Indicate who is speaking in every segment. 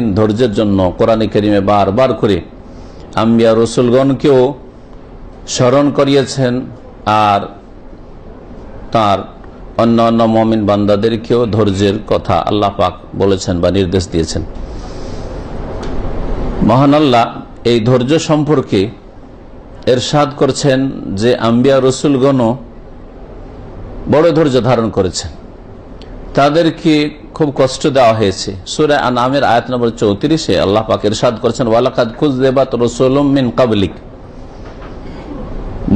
Speaker 1: করেছেন ধৈর্যের জন্য কোরআনে কেরিমে বারবার করে আম্বিয়া রসুলগণকেও স্মরণ করিয়েছেন আর তার অন্য অন্য মমিন বান্দাদেরকেও ধৈর্যের কথা আল্লাহ পাক বলেছেন বা নির্দেশ দিয়েছেন মহান আল্লাহ এই ধৈর্য সম্পর্কে এরশাদ করছেন যে আম্বিয়া রসুলগণও বড় ধৈর্য ধারণ করেছেন তাদেরকে খুব কষ্ট দেওয়া হয়েছে সুরা আনামের আয়াত নম্বর চৌত্রিশে আল্লাহ পাক ইরশাদ করেছেন ওয়ালাকাদ খুজদেবাত রসুলম মিন কাবলিক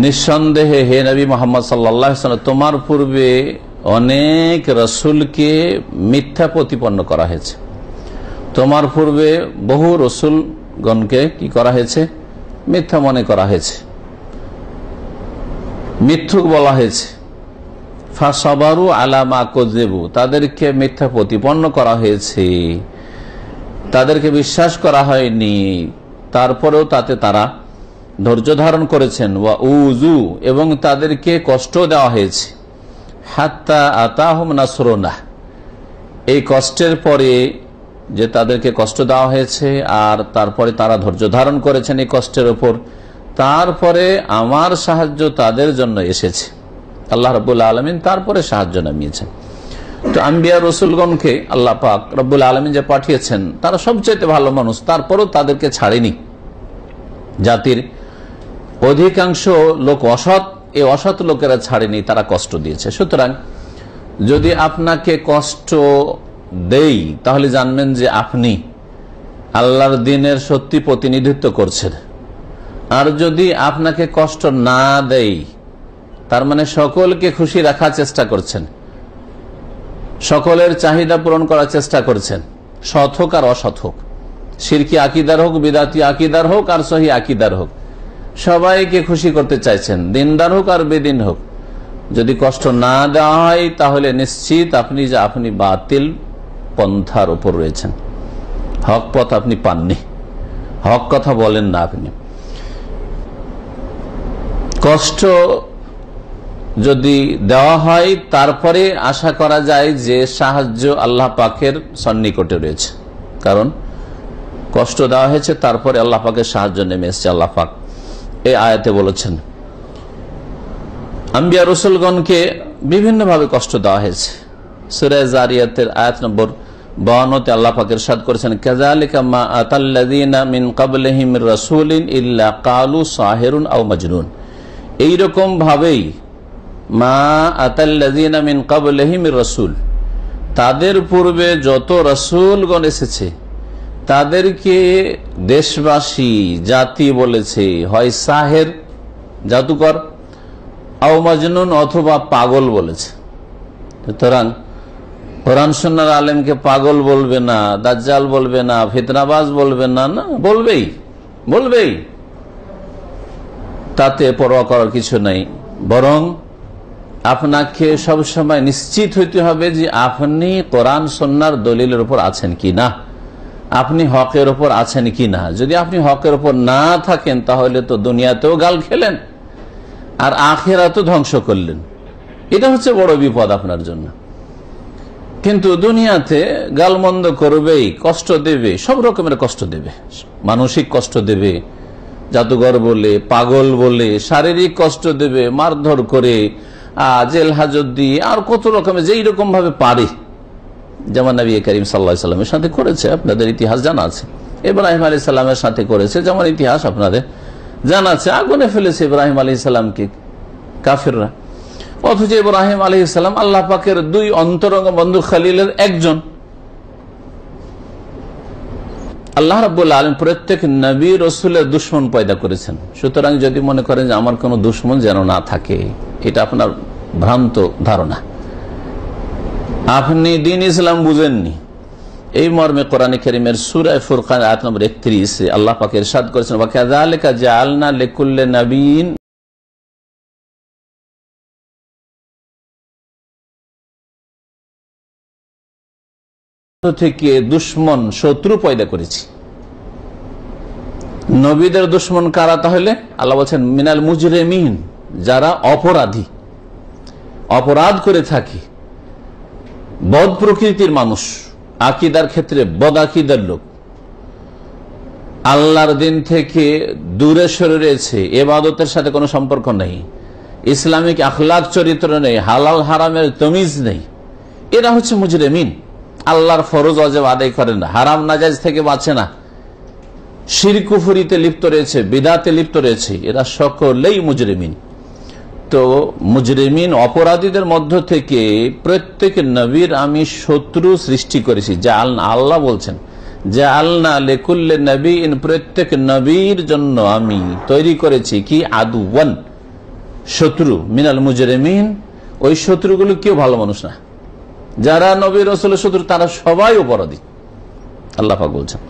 Speaker 1: নিঃসন্দেহে হে নবী মোহাম্মদ সাল্লাহ তোমার পূর্বে অনেক রসুলকে মিথ্যা প্রতিপন্ন করা হয়েছে তোমার পূর্বে বহু রসুলগণকে কি করা হয়েছে মিথ্যা মনে করা হয়েছে মিথ্যুক বলা হয়েছে ফাসাবারু আলামা কোজেবু তাদেরকে মিথ্যা প্রতিপন্ন করা হয়েছে তাদেরকে বিশ্বাস করা হয়নি তারপরেও তাতে তারা ধৈর্য ধারণ করেছেন ওয়া উজু এবং তাদেরকে কষ্ট দেওয়া হয়েছে হাত্তা আতাহম নাসরোনা এই কষ্টের পরে যে তাদেরকে কষ্ট দেওয়া হয়েছে আর তারপরে তারা ধৈর্য ধারণ করেছেন এই কষ্টের ওপর তারপরে আমার সাহায্য তাদের জন্য এসেছে আল্লাহ রবুল্লা আলমিন তারপরে সাহায্য নামিয়েছেন তো আম্বিয়া রসুলগণকে আল্লাহ পাক রব্বুল আলমিন যে পাঠিয়েছেন তারা সবচেয়ে ভালো মানুষ তারপরও তাদেরকে ছাড়েনি জাতির অধিকাংশ লোক অসৎ এই অসৎ লোকেরা ছাড়েনি তারা কষ্ট দিয়েছে সুতরাং যদি আপনাকে কষ্ট দেই তাহলে জানবেন যে আপনি আল্লাহর দিনের সত্যি প্রতিনিধিত্ব করছেন আর যদি আপনাকে কষ্ট না দেয় তার মানে সকলকে খুশি রাখার চেষ্টা করছেন সকলের চাহিদা পূরণ করার চেষ্টা করছেন হোক আর হোক সিরকি আকিদার হোক বিদাতি আকিদার হোক আর সহি আকিদার হোক সবাইকে খুশি করতে চাইছেন দিনদার হোক আর বেদিন হোক যদি কষ্ট না দেওয়া হয় তাহলে নিশ্চিত আপনি যে আপনি বাতিল পন্থার উপর রয়েছেন হক পথ আপনি পাননি হক কথা বলেন না আপনি কষ্ট যদি দেওয়া হয় তারপরে আশা করা যায় যে সাহায্য আল্লাহ পাকের সন্নিকটে রয়েছে কারণ কষ্ট দেওয়া হয়েছে তারপরে আল্লাহ পাকের সাহায্য নেমে এসছে আল্লাহ পাক এই আয়াতে বলেছেন আম্বিয়া রসুলগণকে বিভিন্নভাবে কষ্ট দেওয়া হয়েছে সুরায় জারিয়াতের আয়াত নম্বর বহানতে আল্লাহ পাকের সাদ করেছেন কেজালিকামা আতাল্লাদিনা মিন ইল্লা কালু সাহেরুন আউ মজনুন এইরকমভাবেই মা রসুল তাদের পূর্বে যত রসুলগণ এসেছে তাদেরকে দেশবাসী জাতি বলেছে হয় সাহের জাদুকর আও অথবা পাগল বলেছে সুতরাং কোরআন আলেমকে পাগল বলবে না দাজ্জাল বলবে না ফিতনাবাজ বলবে না না বলবেই বলবেই তাতে পরোয়া করার কিছু নাই বরং আপনাকে সব সময় নিশ্চিত হইতে হবে যে আপনি কোরআন সন্ন্যার দলিলের উপর আছেন কি না আপনি হকের ওপর আছেন কি না যদি আপনি হকের ওপর না থাকেন তাহলে তো দুনিয়াতেও গাল খেলেন আর তো ধ্বংস করলেন এটা হচ্ছে বড় বিপদ আপনার জন্য কিন্তু দুনিয়াতে গালমন্দ করবেই কষ্ট দেবে সব রকমের কষ্ট দেবে মানসিক কষ্ট দেবে জাদুঘর বলে পাগল বলে শারীরিক কষ্ট দেবে মারধর করে জেল হাজত দিয়ে আর কত রকমের যেই রকম ভাবে পারে যেমন নবী করিম সাল্লা সাল্লামের সাথে করেছে আপনাদের ইতিহাস জানা আছে ইব্রাহিম আলী সাল্লামের সাথে করেছে যেমন ইতিহাস আপনাদের জানা আছে আগুনে ফেলেছে ইব্রাহিম আলী সাল্লামকে কাফিররা অথচ ইব্রাহিম আলী সাল্লাম আল্লাহ পাকের দুই অন্তরঙ্গ বন্ধু খালিলের একজন আল্লাহ রাবুল্লা আলম প্রত্যেক নবী রসুলের দুশ্মন পয়দা করেছেন সুতরাং যদি মনে করেন যে আমার কোনো দুশ্মন যেন না থাকে এটা আপনার ভ্রান্ত ধারণা আপনি দিন ইসলাম বুঝেননি এই মর্মে কোরআন করিমের সুরায় ফুরকান আয়াত নম্বর একত্রিশে আল্লাহ পাকে ইরশাদ করেছেন বা কাজা লেখা জালনা লেকুল্লে নবীন থেকে দুশ্মন শত্রু পয়দা করেছি নবীদের দুশ্মন কারা তাহলে আল্লাহ বলছেন মিনাল মুজরে যারা অপরাধী অপরাধ করে থাকে বদ প্রকৃতির মানুষ আকিদার ক্ষেত্রে বদ আকিদার লোক আল্লাহর দিন থেকে দূরে সরে রয়েছে এবাদতের সাথে কোনো সম্পর্ক নেই ইসলামিক আখলাক চরিত্র নেই হালাল হারামের তমিজ নেই এরা হচ্ছে মুজরেমিন আল্লাহর ফরজ অজেব আদায় করেন হারাম নাজাজ থেকে বাঁচে না শিরকুফুরিতে লিপ্ত রয়েছে বিদাতে লিপ্ত রয়েছে এরা সকলেই মুজরিমিন তো মুজরিমিন অপরাধীদের মধ্য থেকে প্রত্যেক নবীর আমি শত্রু সৃষ্টি করেছি যা আল্লাহ বলছেন যে আল্লাহ লেকুল্লে নবী প্রত্যেক নবীর জন্য আমি তৈরি করেছি কি আদু ওয়ান শত্রু মিনাল মুজরিমিন ওই শত্রুগুলো কেউ ভালো মানুষ না যারা নবীর রসুলের শত্রু তারা সবাই অপরাধী আল্লাহাক বলছেন